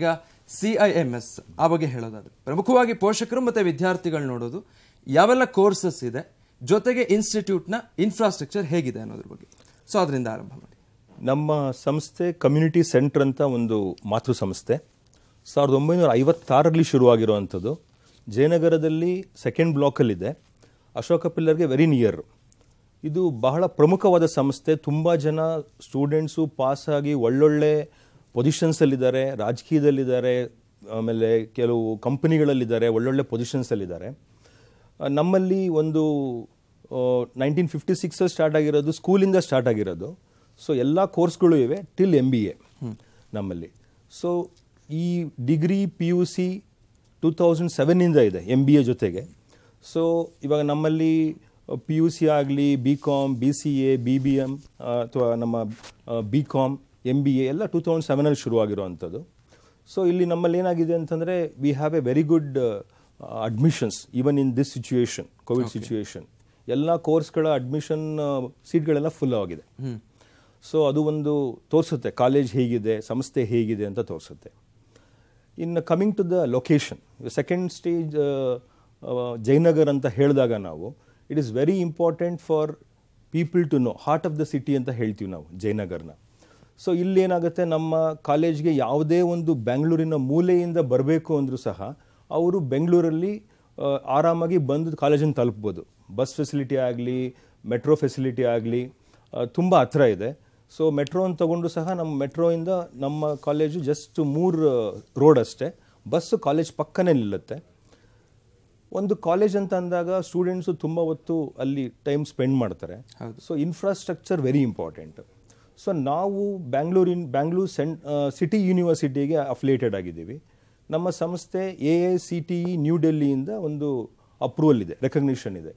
ಈಗ C I M S ಆ ಬಗ್ಗೆ ಹೇಳೋದಾದ್ರೆ ಪ್ರಮುಖವಾಗಿ ಪೋಷಕರು ಮತ್ತು ವಿದ್ಯಾರ್ಥಿಗಳು ನೋಡೋದು ಯಾವೆಲ್ಲ ಕೋರ್ಸಸ್ ಇದೆ ಜೊತೆಗೆ ಇನ್ಸ್ಟಿಟ್ಯೂಟ್ನ ಇನ್ಫ್ರಾಸ್ಟ್ರಕ್ಚರ್ ಹೇಗಿದೆ ಅನ್ನೋದ್ರ ಬಗ್ಗೆ ಸೊ ಅದರಿಂದ ಆರಂಭ ಮಾಡಿ ನಮ್ಮ ಸಂಸ್ಥೆ ಕಮ್ಯುನಿಟಿ ಸೆಂಟರ್ ಅಂತ ಒಂದು ಮಾತೃ ಸಂಸ್ಥೆ ಸಾವಿರದ ಒಂಬೈನೂರ ಐವತ್ತಾರಲ್ಲಿ ಶುರುವಾಗಿರುವಂಥದ್ದು ಜಯನಗರದಲ್ಲಿ ಸೆಕೆಂಡ್ ಬ್ಲಾಕಲ್ಲಿದೆ ಅಶೋಕ ಪಿಲ್ಲರ್ಗೆ ವೆರಿ ನಿಯರ್ ಇದು ಬಹಳ ಪ್ರಮುಖವಾದ ಸಂಸ್ಥೆ ತುಂಬ ಜನ ಸ್ಟೂಡೆಂಟ್ಸು ಪಾಸಾಗಿ ಒಳ್ಳೊಳ್ಳೆ ಪೊಸಿಷನ್ಸಲ್ಲಿದ್ದಾರೆ ರಾಜಕೀಯದಲ್ಲಿದ್ದಾರೆ ಆಮೇಲೆ ಕೆಲವು ಕಂಪನಿಗಳಲ್ಲಿದ್ದಾರೆ ಒಳ್ಳೊಳ್ಳೆ ಪೊಸಿಷನ್ಸಲ್ಲಿದ್ದಾರೆ ನಮ್ಮಲ್ಲಿ ಒಂದು ನೈನ್ಟೀನ್ ಫಿಫ್ಟಿ ಸಿಕ್ಸಲ್ಲಿ ಸ್ಟಾರ್ಟ್ ಆಗಿರೋದು ಸ್ಕೂಲಿಂದ ಸ್ಟಾರ್ಟ್ ಆಗಿರೋದು ಸೊ ಎಲ್ಲ ಕೋರ್ಸ್ಗಳು ಇವೆ ಟಿಲ್ ಎಮ್ ಬಿ ಎ ನಮ್ಮಲ್ಲಿ ಸೊ ಈ degree P U C two thousand ಸೆವೆನ್ನಿಂದ ಇದೆ ಎಮ್ ಬಿ ಎ ಜೊತೆಗೆ ಸೊ ಇವಾಗ ನಮ್ಮಲ್ಲಿ ಪಿ ಯು ಸಿ ಆಗಲಿ B com B C A B B M ಅಥವಾ ನಮ್ಮ B com M B A ಎಲ್ಲ ಟೂ ತೌಸಂಡ್ ಸೆವೆನಲ್ಲಿ ಶುರುವಾಗಿರುವಂಥದ್ದು ಸೊ ಇಲ್ಲಿ ನಮ್ಮಲ್ಲಿ ಏನಾಗಿದೆ ಅಂತಂದರೆ we have a very good admissions even in this situation covid situation ಎಲ್ಲ ಕೋರ್ಸ್ಗಳ ಅಡ್ಮಿಷನ್ ಸೀಟ್ಗಳೆಲ್ಲ ಫುಲ್ ಆಗಿದೆ ಸೊ ಅದು ಒಂದು ತೋರಿಸುತ್ತೆ ಕಾಲೇಜ್ ಹೇಗಿದೆ ಸಂಸ್ಥೆ ಹೇಗಿದೆ ಅಂತ ತೋರಿಸುತ್ತೆ in coming to the location second stage Jayanagar ಅಂತ ಹೇಳಿದಾಗ ನಾವು it is very important for people to know heart of the city ಅಂತ ಹೇಳ್ತೀವಿ ನಾವು ಜಯನಗರ್ನ ಸೊ ಏನಾಗುತ್ತೆ ನಮ್ಮ ಕಾಲೇಜ್ಗೆ ಯಾವುದೇ ಒಂದು ಬೆಂಗಳೂರಿನ ಮೂಲೆಯಿಂದ ಬರಬೇಕು ಅಂದರೂ ಸಹ ಅವರು ಬೆಂಗಳೂರಲ್ಲಿ ಆರಾಮಾಗಿ ಬಂದು ಕಾಲೇಜನ್ನು ತಲುಪ್ಬೋದು ಬಸ್ ಫೆಸಿಲಿಟಿ ಆಗಲಿ ಮೆಟ್ರೋ ಫೆಸಿಲಿಟಿ ಆಗಲಿ ತುಂಬ ಹತ್ರ ಇದೆ ಸೊ ಮೆಟ್ರೋನ ತಗೊಂಡು ಸಹ ನಮ್ಮ ಮೆಟ್ರೋಯಿಂದ ನಮ್ಮ ಕಾಲೇಜು ಜಸ್ಟ್ ಮೂರು ರೋಡ್ ಅಷ್ಟೇ ಬಸ್ಸು ಕಾಲೇಜ್ ಪಕ್ಕನೇ ನಿಲ್ಲುತ್ತೆ ಒಂದು ಕಾಲೇಜ್ ಅಂತ ಅಂದಾಗ ಸ್ಟೂಡೆಂಟ್ಸು ತುಂಬ ಹೊತ್ತು ಅಲ್ಲಿ ಟೈಮ್ ಸ್ಪೆಂಡ್ ಮಾಡ್ತಾರೆ so infrastructure very important so ನಾವು ಬ್ಯಾಂಗ್ಳೂರಿನ ಬ್ಯಾಂಗ್ಳೂರ್ ಸೆಂಟ್ ಸಿಟಿ ಯೂನಿವರ್ಸಿಟಿಗೆ ಅಫ್ಲೇಟೆಡ್ ಆಗಿದ್ದೀವಿ ನಮ್ಮ ಸಂಸ್ಥೆ A I C T E new ಡೆಲ್ಲಿಯಿಂದ ಒಂದು ಅಪ್ರೂವಲ್ ಇದೆ ರೆಕಗ್ನಿಷನ್ ಇದೆ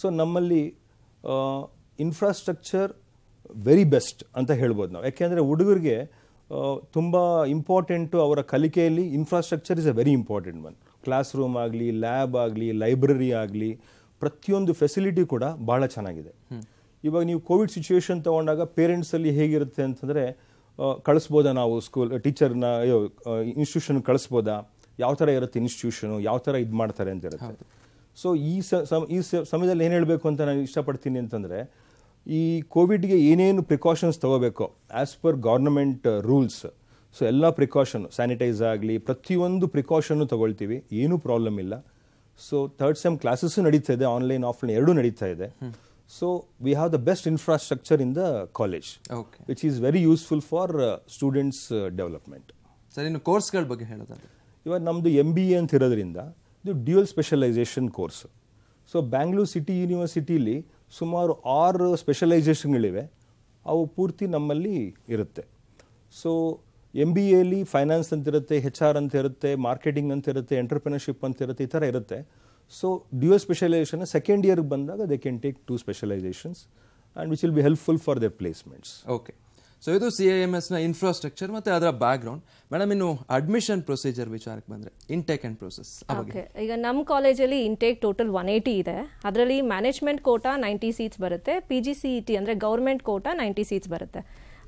ಸೊ ನಮ್ಮಲ್ಲಿ ಇನ್ಫ್ರಾಸ್ಟ್ರಕ್ಚರ್ ವೆರಿ ಬೆಸ್ಟ್ ಅಂತ ಹೇಳ್ಬೋದು ನಾವು ಯಾಕೆಂದರೆ ಹುಡುಗರಿಗೆ uh, ತುಂಬ ಇಂಪಾರ್ಟೆಂಟು ಅವರ ಕಲಿಕೆಯಲ್ಲಿ infrastructure is a very important one classroom ಆಗಲಿ ಲ್ಯಾಬ್ ಆಗಲಿ ಲೈಬ್ರರಿ ಆಗಲಿ ಪ್ರತಿಯೊಂದು ಫೆಸಿಲಿಟಿ ಕೂಡ ಭಾಳ ಚೆನ್ನಾಗಿದೆ ಇವಾಗ ನೀವು ಕೋವಿಡ್ ಸಿಚುವೇಶನ್ ತೊಗೊಂಡಾಗ ಪೇರೆಂಟ್ಸಲ್ಲಿ ಹೇಗಿರುತ್ತೆ ಅಂತಂದರೆ ಕಳಿಸ್ಬೋದಾ ನಾವು ಸ್ಕೂಲ್ ಟೀಚರ್ನ ಅಯ್ಯೋ ಇನ್ಸ್ಟಿಟ್ಯೂಷನ್ ಕಳಿಸ್ಬೋದಾ ಯಾವ ಥರ ಇರುತ್ತೆ ಇನ್ಸ್ಟಿಟ್ಯೂಷನು ಯಾವ ಥರ ಇದು ಮಾಡ್ತಾರೆ ಅಂತ ಇರುತ್ತೆ ಸೊ ಈ ಸಮ ಈ ಸಮಯದಲ್ಲಿ ಏನು ಹೇಳಬೇಕು ಅಂತ ನಾನು ಇಷ್ಟಪಡ್ತೀನಿ ಅಂತಂದರೆ ಈ ಕೋವಿಡ್ಗೆ ಏನೇನು ಪ್ರಿಕಾಷನ್ಸ್ ತೊಗೋಬೇಕು as per government rules so ಎಲ್ಲ ಪ್ರಿಕಾಷನ್ ಸ್ಯಾನಿಟೈಸ್ ಆಗಲಿ ಪ್ರತಿಯೊಂದು ಪ್ರಿಕಾಷನ್ನು ತೊಗೊಳ್ತೀವಿ ಏನೂ ಪ್ರಾಬ್ಲಮ್ ಇಲ್ಲ ಸೊ ಥರ್ಡ್ ಸೆಮ್ ಕ್ಲಾಸಸ್ಸು ನಡೀತಾ ಇದೆ ಆನ್ಲೈನ್ ಆಫ್ಲೈನ್ ಎರಡೂ ನಡೀತಾ ಇದೆ so we have the best infrastructure in the college okay which is very useful for students development ಸರಿ ಕೋರ್ಸ್ಗಳ ಬಗ್ಗೆ ಹೇಳೋದಾದ್ರೆ ಇವಾಗ ನಮ್ಮದು ಎಮ್ ಬಿ ಎ ಅಂತ ಇರೋದ್ರಿಂದ ಇದು dual specialisation course so Bangalore city ಯೂನಿವರ್ಸಿಟಿಲಿ ಸುಮಾರು ಆರು ಸ್ಪೆಷಲೈಸೇಷನ್ಗಳಿವೆ ಅವು ಪೂರ್ತಿ ನಮ್ಮಲ್ಲಿ ಇರುತ್ತೆ ಸೊ ಎಮ್ ಬಿ ಎಲ್ಲಿ ಫೈನಾನ್ಸ್ ಅಂತ ಇರುತ್ತೆ ಹೆಚ್ ಆರ್ ಅಂತ ಇರುತ್ತೆ ಮಾರ್ಕೆಟಿಂಗ್ ಅಂತ ಇರುತ್ತೆ ಎಂಟರ್ಪ್ರಿನರ್ಶಿಪ್ ಅಂತ ಇರುತ್ತೆ ಈ ಥರ ಇರುತ್ತೆ so duo specialisation second year ಬಂದಾಗ they can take two specializations and which will be helpful for their placements okay so ಇದು ಸಿ ಐ ಎಮ್ ಎಸ್ನ ಇನ್ಫ್ರಾಸ್ಟ್ರಕ್ಚರ್ ಮತ್ತು ಅದರ ಬ್ಯಾಕ್ಗ್ರೌಂಡ್ ಮೇಡಮ್ ಇನ್ನು ಅಡ್ಮಿಷನ್ ಪ್ರೊಸೀಜರ್ ವಿಚಾರಕ್ಕೆ ಬಂದರೆ ಇಂಟೇಕ್ ಆ್ಯಂಡ್ ಪ್ರೊಸೆಸ್ ಓಕೆ ಈಗ ನಮ್ಮ ಕಾಲೇಜಲ್ಲಿ ಇಂಟೇಕ್ ಟೋಟಲ್ ಒನ್ ಏಯ್ಟಿ ಇದೆ ಅದರಲ್ಲಿ ಮ್ಯಾನೇಜ್ಮೆಂಟ್ ಕೋಟಾ ನೈಂಟಿ ಸೀಟ್ಸ್ ಬರುತ್ತೆ P G C E T ಅಂದರೆ ಗೌರ್ಮೆಂಟ್ ಕೋಟಾ ನೈಂಟಿ ಸೀಟ್ಸ್ ಬರುತ್ತೆ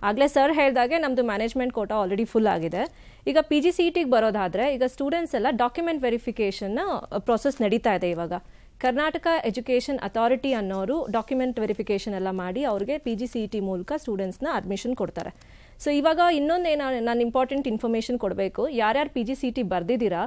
ಆಗಲೇ ಸರ್ ಹೇಳಿದಾಗೆ ನಮ್ದು ಮ್ಯಾನೇಜ್ಮೆಂಟ್ ಕೋಟಾ ಆಲ್ರೆಡಿ ಫುಲ್ ಆಗಿದೆ ಈಗ ಪಿ ಜಿ ಸಿ ಟಿಗೆ e ಬರೋದಾದರೆ ಈಗ ಸ್ಟೂಡೆಂಟ್ಸ್ ಎಲ್ಲ ಡಾಕ್ಯುಮೆಂಟ್ ವೆರಿಫಿಕೇಷನ್ನ ಪ್ರೊಸೆಸ್ ನಡೀತಾ ಇದೆ ಇವಾಗ ಕರ್ನಾಟಕ ಎಜುಕೇಷನ್ ಅಥಾರಿಟಿ ಅನ್ನೋರು ಡಾಕ್ಯುಮೆಂಟ್ ವೆರಿಫಿಕೇಷನ್ ಎಲ್ಲ ಮಾಡಿ ಅವ್ರಿಗೆ P G C E T ಮೂಲಕ ಸ್ಟೂಡೆಂಟ್ಸ್ನ ಅಡ್ಮಿಷನ್ ಕೊಡ್ತಾರೆ ಸೊ ಇವಾಗ ಏನು ನಾನು ಇಂಪಾರ್ಟೆಂಟ್ ಇನ್ಫಾರ್ಮೇಷನ್ ಕೊಡಬೇಕು ಯಾರ್ಯಾರು ಪಿ ಜಿ ಸಿ ಟಿ ಬರೆದಿದ್ದೀರಾ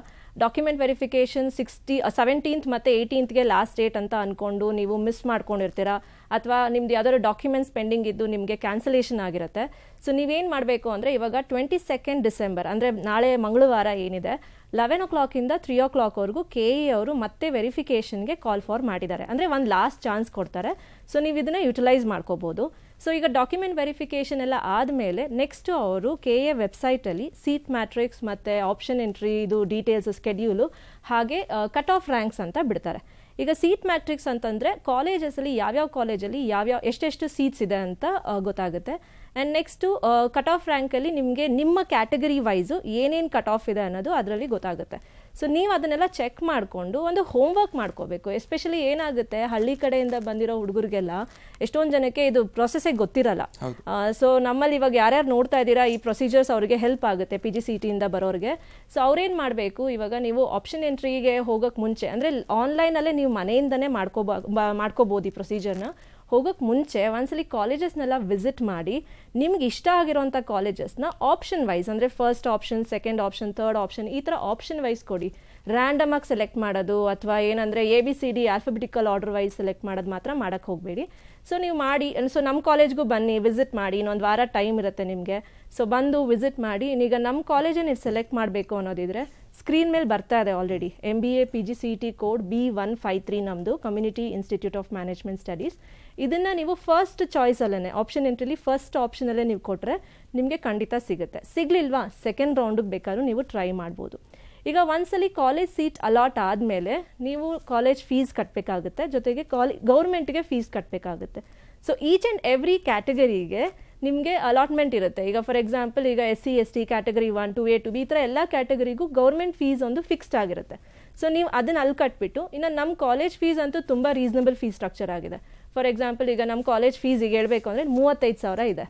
ಡಾಕ್ಯುಮೆಂಟ್ ವೆರಿಫಿಕೇಷನ್ ಸಿಕ್ಸ್ಟಿ ಸೆವೆಂಟೀನ್ತ್ ಮತ್ತು ಏಯ್ಟೀನ್ತ್ಗೆ ಲಾಸ್ಟ್ ಡೇಟ್ ಅಂತ ಅಂದ್ಕೊಂಡು ನೀವು ಮಿಸ್ ಮಾಡ್ಕೊಂಡಿರ್ತೀರಾ ಅಥವಾ ನಿಮ್ದು ಯಾವ್ದಾದ್ರು ಡಾಕ್ಯುಮೆಂಟ್ಸ್ ಪೆಂಡಿಂಗ್ ಇದ್ದು ನಿಮಗೆ ಕ್ಯಾನ್ಸಲೇಷನ್ ಆಗಿರುತ್ತೆ ಸೊ ನೀವೇನು ಮಾಡಬೇಕು ಅಂದರೆ ಇವಾಗ ಟ್ವೆಂಟಿ ಸೆಕೆಂಡ್ ಡಿಸೆಂಬರ್ ಅಂದರೆ ನಾಳೆ ಮಂಗಳವಾರ ಏನಿದೆ ಲೆವೆನ್ ಓ ಕ್ಲಾಕಿಂದ ತ್ರೀ ಓ ಕ್ಲಾಕ್ವರೆಗೂ ಕೆ ಎ ಅವರು ಮತ್ತೆ ವೆರಿಫಿಕೇಷನ್ಗೆ ಕಾಲ್ ಫಾರ್ ಮಾಡಿದ್ದಾರೆ ಅಂದರೆ ಒಂದು ಲಾಸ್ಟ್ ಚಾನ್ಸ್ ಕೊಡ್ತಾರೆ ಸೊ ನೀವು ಇದನ್ನ ಯುಟಿಲೈಸ್ ಮಾಡ್ಕೋಬೋದು ಸೊ ಈಗ ಡಾಕ್ಯುಮೆಂಟ್ ವೆರಿಫಿಕೇಷನ್ ಎಲ್ಲ ಆದಮೇಲೆ ನೆಕ್ಸ್ಟು ಅವರು ಕೆ ಎ ವೆಬ್ಸೈಟಲ್ಲಿ ಸೀಟ್ ಮ್ಯಾಟ್ರಿಕ್ಸ್ ಮತ್ತು ಆಪ್ಷನ್ ಎಂಟ್ರಿ ಇದು ಡೀಟೇಲ್ಸ್ ಸ್ಕೆಡ್ಯೂಲು ಹಾಗೆ ಕಟ್ ಆಫ್ ರ್ಯಾಂಕ್ಸ್ ಅಂತ ಬಿಡ್ತಾರೆ ಈಗ ಸೀಟ್ ಮ್ಯಾಟ್ರಿಕ್ಸ್ ಅಂತಂದರೆ ಕಾಲೇಜಸಲ್ಲಿ ಯಾವ್ಯಾವ ಕಾಲೇಜಲ್ಲಿ ಯಾವ್ಯಾವ ಎಷ್ಟೆಷ್ಟು ಸೀಟ್ಸ್ ಇದೆ ಅಂತ ಗೊತ್ತಾಗುತ್ತೆ ಆ್ಯಂಡ್ ನೆಕ್ಸ್ಟು ಕಟ್ ಆಫ್ ರ್ಯಾಂಕಲ್ಲಿ ನಿಮಗೆ ನಿಮ್ಮ ಕ್ಯಾಟಗರಿ ವೈಸು ಏನೇನು ಕಟ್ ಆಫ್ ಇದೆ ಅನ್ನೋದು ಅದರಲ್ಲಿ ಗೊತ್ತಾಗುತ್ತೆ ಸೊ ನೀವು ಅದನ್ನೆಲ್ಲ ಚೆಕ್ ಮಾಡಿಕೊಂಡು ಒಂದು ಹೋಮ್ವರ್ಕ್ ಮಾಡ್ಕೋಬೇಕು ಎಸ್ಪೆಷಲಿ ಏನಾಗುತ್ತೆ ಹಳ್ಳಿ ಕಡೆಯಿಂದ ಬಂದಿರೋ ಹುಡುಗರಿಗೆಲ್ಲ ಎಷ್ಟೊಂದು ಜನಕ್ಕೆ ಇದು ಪ್ರೊಸೆಸ್ಸೇ ಗೊತ್ತಿರಲ್ಲ ಸೊ ನಮ್ಮಲ್ಲಿ ಇವಾಗ ಯಾರ್ಯಾರು ನೋಡ್ತಾ ಇದ್ದೀರಾ ಈ ಪ್ರೊಸೀಜರ್ಸ್ ಅವರಿಗೆ ಹೆಲ್ಪ್ ಆಗುತ್ತೆ ಪಿ ಜಿ ಸಿ ಟಿಯಿಂದ e ಬರೋರಿಗೆ ಸೊ ಅವ್ರೇನು ಮಾಡಬೇಕು ಇವಾಗ ನೀವು ಆಪ್ಷನ್ ಎಂಟ್ರಿಗೆ ಹೋಗೋಕ್ಕೆ ಮುಂಚೆ ಅಂದರೆ ಆನ್ಲೈನಲ್ಲೇ ನೀವು ಮನೆಯಿಂದನೇ ಮಾಡ್ಕೋಬಾ ಮಾಡ್ಕೋಬೋದು ಈ ಪ್ರೊಸೀಜರ್ನ ಹೋಗೋಕ್ಕೆ ಮುಂಚೆ ಒಂದ್ಸಲಿ ಕಾಲೇಜಸ್ನೆಲ್ಲ ವಿಸಿಟ್ ಮಾಡಿ ನಿಮ್ಗೆ ಇಷ್ಟ ಆಗಿರೋಂಥ ಕಾಲೇಜಸ್ನ ಆಪ್ಷನ್ ವೈಸ್ ಅಂದರೆ first option second option third option ಈ ಥರ ಆಪ್ಷನ್ ವೈಸ್ ಕೊಡಿ ರ್ಯಾಂಡಮ್ ಆಗಿ ಸೆಲೆಕ್ಟ್ ಮಾಡೋದು ಅಥವಾ ಏನಂದರೆ A B C D alphabetical order wise select ಮಾಡೋದು ಮಾತ್ರ ಮಾಡೋಕ್ಕೆ ಹೋಗಬೇಡಿ ಸೊ ನೀವು ಮಾಡಿ ಸೊ ನಮ್ಮ ಕಾಲೇಜ್ಗೂ ಬನ್ನಿ ವಿಸಿಟ್ ಮಾಡಿ ಇನ್ನೊಂದು ವಾರ ಟೈಮ್ ಇರುತ್ತೆ ನಿಮಗೆ ಸೊ ಬಂದು ವಿಸಿಟ್ ಮಾಡಿ ಈಗ ನಮ್ಮ ಕಾಲೇಜೇ ನೀವು ಸೆಲೆಕ್ಟ್ ಮಾಡಬೇಕು ಅನ್ನೋದಿದ್ರೆ ಸ್ಕ್ರೀನ್ ಮೇಲೆ ಬರ್ತಾ ಇದೆ already M B A P G C T code B one five three ನಮ್ಮದು community institute of management studies ಇದನ್ನು ನೀವು ಫಸ್ಟ್ ಚಾಯ್ಸಲ್ಲೇ ಆಪ್ಷನ್ ಎಂಟ್ರಿಲಿ ಫಸ್ಟ್ ಆಪ್ಷನಲ್ಲೇ ನೀವು ಕೊಟ್ಟರೆ ನಿಮಗೆ ಖಂಡಿತ ಸಿಗುತ್ತೆ ಸಿಗಲಿಲ್ವಾ ಸೆಕೆಂಡ್ ರೌಂಡಿಗೆ ಬೇಕಾದ್ರೂ ನೀವು ಟ್ರೈ ಮಾಡ್ಬೋದು ಈಗ ಒಂದ್ಸಲಿ ಕಾಲೇಜ್ ಸೀಟ್ ಅಲಾಟ್ ಆದಮೇಲೆ ನೀವು ಕಾಲೇಜ್ ಫೀಸ್ ಕಟ್ಟಬೇಕಾಗುತ್ತೆ ಜೊತೆಗೆ ಕಾಲೇ ಗೌರ್ಮೆಂಟ್ಗೆ ಫೀಸ್ ಕಟ್ಟಬೇಕಾಗುತ್ತೆ ಸೊ ಈಚ್ ಆ್ಯಂಡ್ ಎವ್ರಿ ಕ್ಯಾಟಗರಿಗೆ ನಿಮಗೆ ಅಲಾಟ್ಮೆಂಟ್ ಇರುತ್ತೆ ಈಗ ಫಾರ್ ಎಕ್ಸಾಂಪಲ್ ಈಗ S C S T category one two A two B ಈ ಥರ ಎಲ್ಲ ಕ್ಯಾಟಗರಿಗೂ ಗೌರ್ಮೆಂಟ್ ಫೀಸ್ ಒಂದು ಫಿಕ್ಸ್ಡ್ ಆಗಿರುತ್ತೆ ಸೊ ನೀವು ಅದನ್ನು ಅಲ್ಲಿ ಕಟ್ಬಿಟ್ಟು ಇನ್ನು ನಮ್ಮ ಕಾಲೇಜ್ ಫೀಸ್ ಅಂತೂ ತುಂಬ ರೀಸನಬಲ್ ಫೀಸ್ ಸ್ಟ್ರಕ್ಚರ್ ಆಗಿದೆ ಫಾರ್ ಎಕ್ಸಾಂಪಲ್ ಈಗ ನಮ್ಮ ಕಾಲೇಜ್ ಫೀಸ್ ಈಗ ಹೇಳಬೇಕು ಅಂದರೆ ಮೂವತ್ತೈದು ಸಾವಿರ ಇದೆ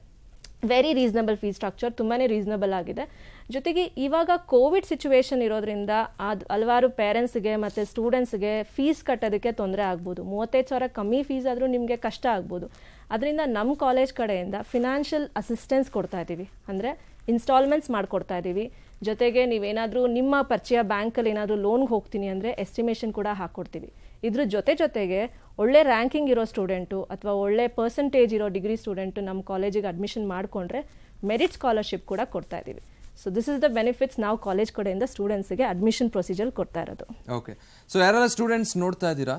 ವೆರಿ ರೀಸನಬಲ್ ಫೀಸ್ ಸ್ಟ್ರಕ್ಚರ್ ತುಂಬಾ ರೀಸನಬಲ್ ಆಗಿದೆ ಜೊತೆಗೆ ಇವಾಗ ಕೋವಿಡ್ ಸಿಚುವೇಶನ್ ಇರೋದ್ರಿಂದ ಅದು ಹಲವಾರು ಪೇರೆಂಟ್ಸ್ಗೆ ಮತ್ತು ಸ್ಟೂಡೆಂಟ್ಸ್ಗೆ ಫೀಸ್ ಕಟ್ಟೋದಕ್ಕೆ ತೊಂದರೆ ಆಗ್ಬೋದು ಮೂವತ್ತೈದು ಸಾವಿರ ಕಮ್ಮಿ ಫೀಸ್ ಆದರೂ ನಿಮಗೆ ಕಷ್ಟ ಆಗ್ಬೋದು ಅದರಿಂದ ನಮ್ಮ ಕಾಲೇಜ್ ಕಡೆಯಿಂದ ಫಿನಾನ್ಷಿಯಲ್ ಅಸಿಸ್ಟೆನ್ಸ್ ಕೊಡ್ತಾ ಇದ್ದೀವಿ ಅಂದರೆ ಇನ್ಸ್ಟಾಲ್ಮೆಂಟ್ಸ್ ಮಾಡಿಕೊಡ್ತಾ ಇದ್ದೀವಿ ಜೊತೆಗೆ ನೀವೇನಾದರೂ ನಿಮ್ಮ ಪರಿಚಯ ಬ್ಯಾಂಕಲ್ಲಿ ಏನಾದರೂ ಲೋನ್ಗೆ ಹೋಗ್ತೀನಿ ಅಂದರೆ ಎಸ್ಟಿಮೇಷನ್ ಕೂಡ ಹಾಕ್ಕೊಡ್ತೀವಿ ಇದ್ರ ಜೊತೆ ಜೊತೆಗೆ ಒಳ್ಳೆ ರ್ಯಾಂಕಿಂಗ್ ಇರೋ ಸ್ಟೂಡೆಂಟು ಅಥವಾ ಒಳ್ಳೆ ಪರ್ಸೆಂಟೇಜ್ ಇರೋ ಡಿಗ್ರಿ ಸ್ಟೂಡೆಂಟು ನಮ್ಮ ಕಾಲೇಜಿಗೆ ಅಡ್ಮಿಷನ್ ಮಾಡಿಕೊಂಡ್ರೆ ಮೆರಿಟ್ ಸ್ಕಾಲರ್ಶಿಪ್ ಕೂಡ ಕೊಡ್ತಾ ಇದ್ದೀವಿ so this is the benefits ನಾವು ಕಾಲೇಜ್ ಕಡೆಯಿಂದ ಸ್ಟೂಡೆಂಟ್ಸ್ಗೆ ಅಡ್ಮಿಷನ್ ಪ್ರೊಸೀಜರ್ ಕೊಡ್ತಾ ಇರೋದು ಓಕೆ ಸೊ ಯಾರೆಲ್ಲ ಸ್ಟೂಡೆಂಟ್ಸ್ ನೋಡ್ತಾ ಇದ್ದೀರಾ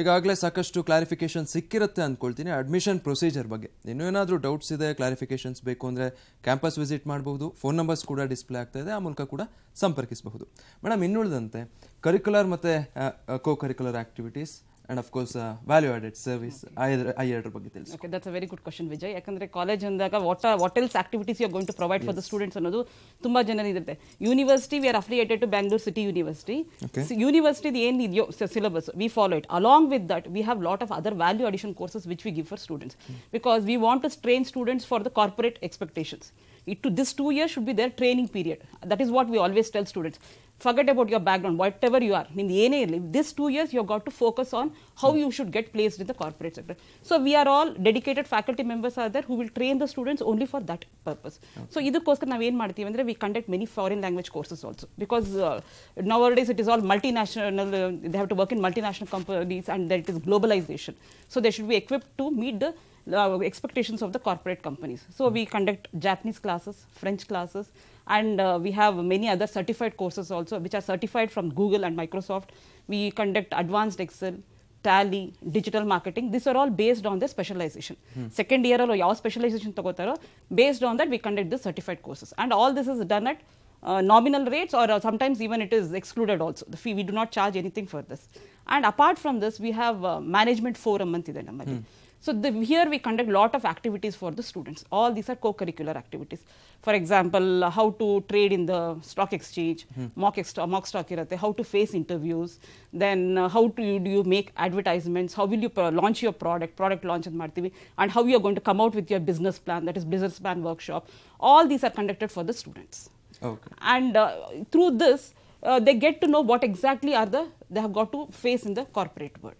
ಈಗಾಗಲೇ ಸಾಕಷ್ಟು ಕ್ಲಾರಿಫಿಕೇಷನ್ ಸಿಕ್ಕಿರುತ್ತೆ ಅಂದ್ಕೊಳ್ತೀನಿ ಅಡ್ಮಿಷನ್ ಪ್ರೊಸೀಜರ್ ಬಗ್ಗೆ ಇನ್ನೂ ಏನಾದರೂ ಡೌಟ್ಸ್ ಇದೆ ಕ್ಲಾರಿಫಿಕೇಷನ್ಸ್ ಬೇಕು ಅಂದರೆ ಕ್ಯಾಂಪಸ್ ವಿಸಿಟ್ ಮಾಡಬಹುದು ಫೋನ್ ನಂಬರ್ಸ್ ಕೂಡ ಡಿಸ್ಪ್ಲೇ ಆಗ್ತಾ ಇದೆ ಆ ಮೂಲಕ ಕೂಡ ಸಂಪರ್ಕಿಸಬಹುದು ಮೇಡಮ್ ಇನ್ನುಳಿದಂತೆ ಕರಿಕ್ಯುಲರ್ ಮತ್ತು co curricular activities and of course value added service ಐ ಅದ್ರ ಬಗ್ಗೆ ತಿಳಿಸಿ okay that's a very good question Vijay ಯಾಕಂದರೆ ಕಾಲೇಜ್ ಅಂದಾಗ what what else activities you going to provide for the students ಅನ್ನೋದು ತುಂಬ ಜನರಿರುತ್ತೆ university we are affiliated to Bangalore city university ಯೂನಿವರ್ಸಿಟಿದು ಏನು ಇದೆಯೋ syllabus we follow it along with that we have lot of other value addition courses which we give for students because we want to train students for the corporate expectations it to this two years should be their training period. That is what we always tell students forget about your background, whatever you are. I mean, this two years you have got to focus on how you should get placed in the corporate sector. So, we are all dedicated faculty members are there who will train the students only for that purpose. Okay. So, this course, we conduct many foreign language courses also because uh, nowadays it is all multinational, uh, they have to work in multinational companies and there it is globalization. So, they should be equipped to meet the uh, expectations of the corporate companies. So we conduct Japanese classes, French classes, and uh, we have many other certified courses also, which are certified from Google and Microsoft. We conduct advanced Excel, Tally, digital marketing. These are all based on the specialization. Hmm. Second year alo yao specialization tagotaro. Based on that, we conduct the certified courses, and all this is done at. Uh, nominal rates, or uh, sometimes even it is excluded also. The fee we do not charge anything for this. And apart from this, we have uh, management forum. Mm. So, the, here we conduct lot of activities for the students, all these are co-curricular activities. For example, uh, how to trade in the stock exchange, hmm. mock, extra, mock stock how to face interviews, then uh, how to, do you make advertisements, how will you launch your product, product launch and and how you are going to come out with your business plan, that is business plan workshop, all these are conducted for the students. Okay. And uh, through this, uh, they get to know what exactly are the, they have got to face in the corporate world.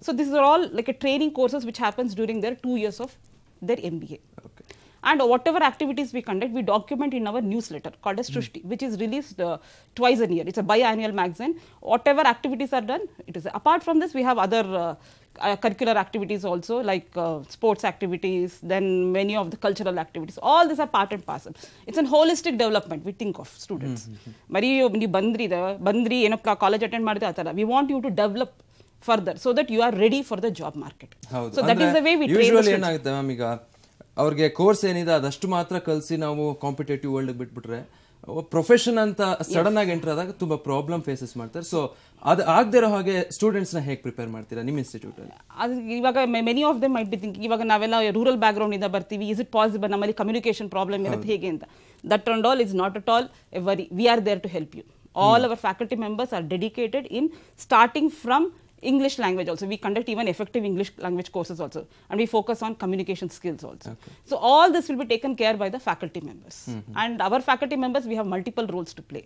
So, these are all like a training courses which happens during their 2 years of their MBA. Okay. And whatever activities we conduct, we document in our newsletter called as hmm. Srushti, mm. which is released uh, twice a year. It's a biannual magazine. Whatever activities are done, it is. Apart from this, we have other uh, uh, curricular activities also like uh, sports activities then many of the cultural activities all these are part and parcel it's an holistic development we think of students ಮರಿ ನೀವು ಬಂದ್ರಿ ಬಂದ್ರಿ ಏನಪ್ಪ college attend ಮಾಡಿದ್ರೆ ಆ ಥರ we want you further so that you are ready for the job market so that is the way we ಏನಾಗುತ್ತೆ ma'am ಈಗ ಅವ್ರಿಗೆ ಕೋರ್ಸ್ ಏನಿದೆ ಅದಷ್ಟು ಮಾತ್ರ ಕಲಿಸಿ ನಾವು ಕಾಂಪಿಟೇಟಿವ್ ವರ್ಲ್ಡ್ ಬಿಟ್ಬಿಟ್ರೆ ಪ್ರೊಫೆಷನ್ ಅಂತ ಸಡನ್ ಆಗಿ ಎಂಟರ್ ಆದಾಗ ತುಂಬಾ ಪ್ರಾಬ್ಲಮ್ ಫೇಸಸ್ ಮಾಡ್ತಾರೆ ಸೊ ಅದು ಆಗದೆ ಇರೋ ಹಾಗೆ ಸ್ಟೂಡೆಂಟ್ಸ್ನ ಹೇಗೆ ಪ್ರಿಪೇರ್ ಮಾಡ್ತೀರಾ ನಿಮ್ಮ ಇನ್ಸ್ಟಿಟ್ಯೂಟ್ ಅಲ್ಲಿ ಅದು ಇವಾಗ many of them be think ಇವಾಗ ನಾವೆಲ್ಲ ರೂರಲ್ ಬ್ಯಾಕ್ಗ್ರೌಂಡ್ ಇಂದ ಬರ್ತೀವಿ ಇಸ್ ಇಟ್ ಪಾಸಿಬಲ್ ನಮ್ಮಲ್ಲಿ ಕಮ್ಯುನಿಕೇಶನ್ ಪ್ರಾಬ್ಲಮ್ ಇರುತ್ತೆ ಹೇಗೆ ಅಂತ that and all is not at all a worry we are there to help you all our faculty members are dedicated in starting from English language also. We conduct even effective English language courses also. And we focus on communication skills also. Okay. So all this will be taken care by the faculty members. Mm -hmm. And our faculty members, we have multiple roles to play.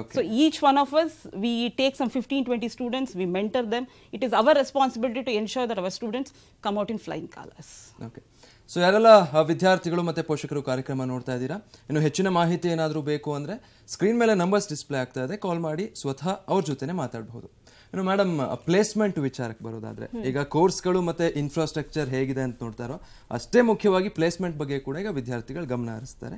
Okay. So each one of us, we take some 15, 20 students, we mentor them. It is our responsibility to ensure that our students come out in flying colors. Okay. So ಯಾರೆಲ್ಲ ವಿದ್ಯಾರ್ಥಿಗಳು ಮತ್ತು ಪೋಷಕರು ಕಾರ್ಯಕ್ರಮ ನೋಡ್ತಾ ಇದ್ದೀರಾ ಇನ್ನು ಹೆಚ್ಚಿನ ಮಾಹಿತಿ ಏನಾದರೂ ಬೇಕು ಅಂದರೆ ಸ್ಕ್ರೀನ್ ಮೇಲೆ ನಂಬರ್ಸ್ ಡಿಸ್ಪ್ಲೇ ಆಗ್ತಾ ಇದೆ ಕಾಲ್ ಮಾಡಿ ಸ್ವತಃ ಅವ್ರ ಜೊತೆನೇ ಮಾತಾಡಬಹುದು ಮೇಡಮ್ ಪ್ಲೇಸ್ಮೆಂಟ್ ವಿಚಾರಕ್ಕೆ ಬರೋದಾದ್ರೆ ಈಗ ಕೋರ್ಸ್ಗಳು ಮತ್ತೆ ಇನ್ಫ್ರಾಸ್ಟ್ರಕ್ಚರ್ ಹೇಗಿದೆ ಅಂತ ನೋಡ್ತಾರೋ ಅಷ್ಟೇ ಮುಖ್ಯವಾಗಿ ಪ್ಲೇಸ್ಮೆಂಟ್ ಬಗ್ಗೆ ಕೂಡ ಈಗ ವಿದ್ಯಾರ್ಥಿಗಳು ಗಮನ ಹರಿಸ್ತಾರೆ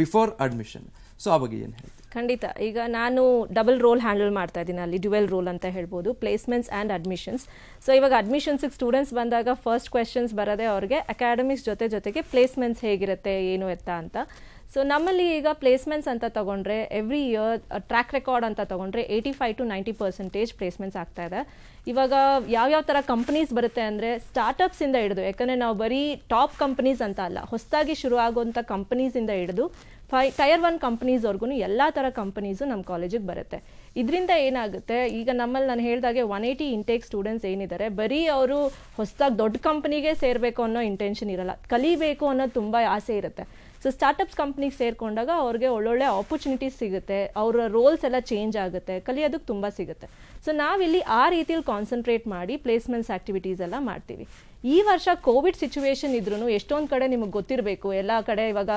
ಬಿಫೋರ್ ಅಡ್ಮಿಷನ್ ಸೊ ಆ ಬಗ್ಗೆ ಏನು ಹೇಳ್ತೀವಿ ಖಂಡಿತ ಈಗ ನಾನು ಡಬಲ್ ರೋಲ್ ಹ್ಯಾಂಡಲ್ ಮಾಡ್ತಾ ಇದ್ದೀನಿ ಅಲ್ಲಿ ಡ್ಯುವೆಲ್ ರೋಲ್ ಅಂತ ಹೇಳ್ಬೋದು ಪ್ಲೇಸ್ಮೆಂಟ್ಸ್ ಆ್ಯಂಡ್ ಅಡ್ಮಿಷನ್ಸ್ ಸೊ ಇವಾಗ ಅಡ್ಮಿಷನ್ಸಿಗೆ ಸ್ಟೂಡೆಂಟ್ಸ್ ಬಂದಾಗ ಫಸ್ಟ್ ಕ್ವೆಶನ್ಸ್ ಬರೋದೇ ಅವ್ರಿಗೆ ಅಕಾಡೆಮಿಕ್ಸ್ ಜೊತೆ ಜೊತೆಗೆ ಪ್ಲೇಸ್ಮೆಂಟ್ಸ್ ಹೇಗಿರುತ್ತೆ ಏನು ಎತ್ತ ಅಂತ ಸೊ ನಮ್ಮಲ್ಲಿ ಈಗ ಪ್ಲೇಸ್ಮೆಂಟ್ಸ್ ಅಂತ ತಗೊಂಡ್ರೆ ಎವ್ರಿ ಇಯರ್ ಟ್ರ್ಯಾಕ್ ರೆಕಾರ್ಡ್ ಅಂತ ತೊಗೊಂಡ್ರೆ eighty five to ninety percentage placements ಆಗ್ತಾ ಇದೆ ಇವಾಗ ಯಾವ್ಯಾವ ಥರ ಕಂಪ್ನೀಸ್ ಬರುತ್ತೆ ಅಂದರೆ ಸ್ಟಾರ್ಟಪ್ಸಿಂದ ಹಿಡಿದು ಯಾಕಂದರೆ ನಾವು ಬರೀ ಟಾಪ್ ಕಂಪ್ನೀಸ್ ಅಂತ ಅಲ್ಲ ಹೊಸದಾಗಿ ಶುರು ಆಗುವಂಥ ಕಂಪ್ನೀಸಿಂದ ಹಿಡಿದು ಫೈ ಟೈರ್ ಒನ್ ಕಂಪ್ನೀಸ್ವರೆಗೂ ಎಲ್ಲ ಥರ ಕಂಪ್ನೀಸು ನಮ್ಮ ಕಾಲೇಜಿಗೆ ಬರುತ್ತೆ ಇದರಿಂದ ಏನಾಗುತ್ತೆ ಈಗ ನಮ್ಮಲ್ಲಿ ನಾನು ಹೇಳಿದಾಗೆ ಒನ್ ಏಯ್ಟಿ ಇಂಟೇಕ್ ಸ್ಟೂಡೆಂಟ್ಸ್ ಏನಿದ್ದಾರೆ ಬರೀ ಅವರು ಹೊಸದಾಗಿ ದೊಡ್ಡ ಕಂಪ್ನಿಗೆ ಸೇರಬೇಕು ಅನ್ನೋ ಇಂಟೆನ್ಷನ್ ಇರಲ್ಲ ಕಲಿಬೇಕು ಅನ್ನೋದು ತುಂಬ ಆಸೆ ಇರುತ್ತೆ ಸೊ ಸ್ಟಾರ್ಟಪ್ಸ್ ಕಂಪ್ನಿಗೆ ಸೇರಿಕೊಂಡಾಗ ಅವ್ರಿಗೆ ಒಳ್ಳೊಳ್ಳೆ ಆಪರ್ಚುನಿಟೀಸ್ ಸಿಗುತ್ತೆ ಅವರ ರೋಲ್ಸ್ ಎಲ್ಲ ಚೇಂಜ್ ಆಗುತ್ತೆ ಕಲಿಯೋದಕ್ಕೆ ತುಂಬ ಸಿಗುತ್ತೆ ಸೊ ನಾವಿಲ್ಲಿ ಆ ರೀತಿಯಲ್ಲಿ ಕಾನ್ಸಂಟ್ರೇಟ್ ಮಾಡಿ ಪ್ಲೇಸ್ಮೆಂಟ್ಸ್ ಆ್ಯಕ್ಟಿವಿಟೀಸ್ ಎಲ್ಲ ಮಾಡ್ತೀವಿ ಈ ವರ್ಷ ಕೋವಿಡ್ ಸಿಚುವೇಶನ್ ಇದ್ರೂ ಎಷ್ಟೊಂದು ಕಡೆ ನಿಮಗೆ ಗೊತ್ತಿರಬೇಕು ಎಲ್ಲ ಕಡೆ ಇವಾಗ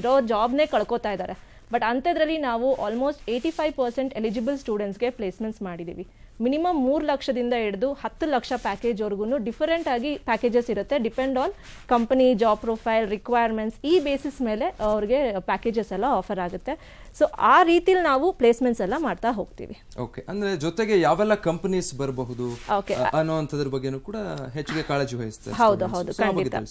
ಇರೋ ಜಾಬ್ನೇ ಕಳ್ಕೊತಾ ಇದ್ದಾರೆ ಬಟ್ ಅಂಥದ್ರಲ್ಲಿ ನಾವು almost eighty five percent eligible ಸ್ಟೂಡೆಂಟ್ಸ್ಗೆ ಪ್ಲೇಸ್ಮೆಂಟ್ಸ್ ಮಾಡಿದ್ದೀವಿ ಮಿನಿಮಮ್ ಮೂರು ಲಕ್ಷದಿಂದ ಹಿಡಿದು ಹತ್ತು ಲಕ್ಷ ಪ್ಯಾಕೇಜ್ ಪ್ಯಾಕೇಜ್ವರೆಗೂ ಡಿಫರೆಂಟ್ ಆಗಿ ಪ್ಯಾಕೇಜಸ್ ಇರುತ್ತೆ depend on company job profile requirements ಈ ಬೇಸಿಸ್ ಮೇಲೆ ಅವ್ರಿಗೆ ಪ್ಯಾಕೇಜಸ್ ಎಲ್ಲ ಆಫರ್ ಆಗುತ್ತೆ ಸೊ ಆ ರೀತಿಲಿ ನಾವು ಪ್ಲೇಸ್ಮೆಂಟ್ಸ್ ಎಲ್ಲ ಮಾಡ್ತಾ ಹೋಗ್ತೀವಿ ಓಕೆ ಅಂದ್ರೆ ಜೊತೆಗೆ ಯಾವೆಲ್ಲ ಕಂಪನೀಸ್ ಬರಬಹುದು ಅನ್ನೋಂಥದ್ರ ಬಗ್ಗೆನೂ ಕೂಡ ಹೆಚ್ಚಿಗೆ ಕಾಳಜಿ ವಹಿಸ್ತಾರೆ ಹೌದು ಹೌದು ಖಂಡಿತ